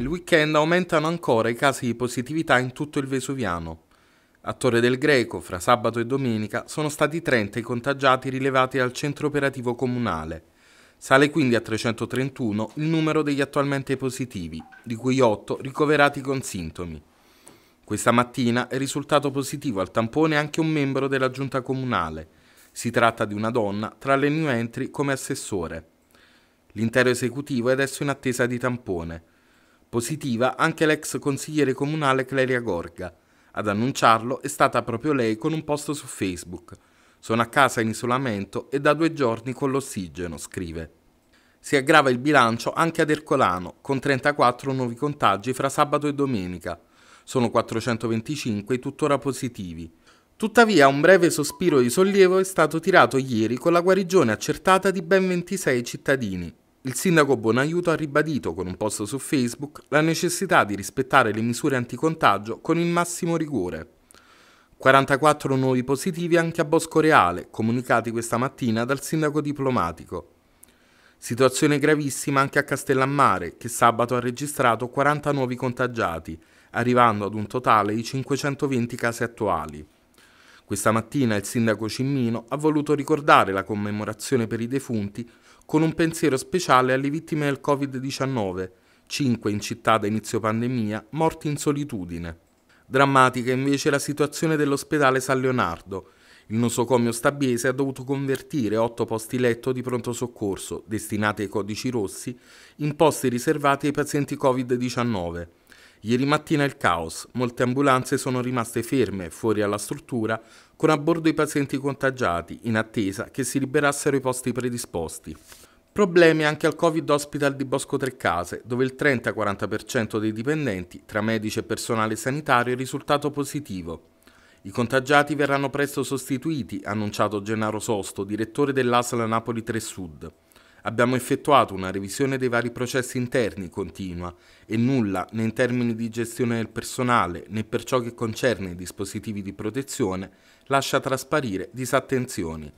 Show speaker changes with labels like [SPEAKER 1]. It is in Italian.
[SPEAKER 1] Il weekend aumentano ancora i casi di positività in tutto il Vesuviano. A Torre del Greco, fra sabato e domenica, sono stati 30 i contagiati rilevati al centro operativo comunale. Sale quindi a 331 il numero degli attualmente positivi, di cui 8 ricoverati con sintomi. Questa mattina è risultato positivo al tampone anche un membro della giunta comunale. Si tratta di una donna tra le new entry come assessore. L'intero esecutivo è adesso in attesa di tampone. Positiva anche l'ex consigliere comunale Cleria Gorga. Ad annunciarlo è stata proprio lei con un post su Facebook. Sono a casa in isolamento e da due giorni con l'ossigeno, scrive. Si aggrava il bilancio anche ad Ercolano, con 34 nuovi contagi fra sabato e domenica. Sono 425 tuttora positivi. Tuttavia un breve sospiro di sollievo è stato tirato ieri con la guarigione accertata di ben 26 cittadini. Il sindaco Bonaiuto ha ribadito con un post su Facebook la necessità di rispettare le misure anticontagio con il massimo rigore. 44 nuovi positivi anche a Bosco Reale, comunicati questa mattina dal sindaco diplomatico. Situazione gravissima anche a Castellammare, che sabato ha registrato 40 nuovi contagiati, arrivando ad un totale di 520 casi attuali. Questa mattina il sindaco Cimmino ha voluto ricordare la commemorazione per i defunti con un pensiero speciale alle vittime del Covid-19, 5 in città da inizio pandemia, morti in solitudine. Drammatica invece la situazione dell'ospedale San Leonardo. Il nosocomio stabiese ha dovuto convertire 8 posti letto di pronto soccorso, destinati ai codici rossi, in posti riservati ai pazienti Covid-19. Ieri mattina il caos, molte ambulanze sono rimaste ferme fuori alla struttura con a bordo i pazienti contagiati in attesa che si liberassero i posti predisposti. Problemi anche al Covid Hospital di Bosco Trecase, dove il 30-40% dei dipendenti, tra medici e personale sanitario, è risultato positivo. I contagiati verranno presto sostituiti, ha annunciato Gennaro Sosto, direttore dell'ASL Napoli 3 Sud. Abbiamo effettuato una revisione dei vari processi interni continua e nulla, né in termini di gestione del personale né per ciò che concerne i dispositivi di protezione, lascia trasparire disattenzioni.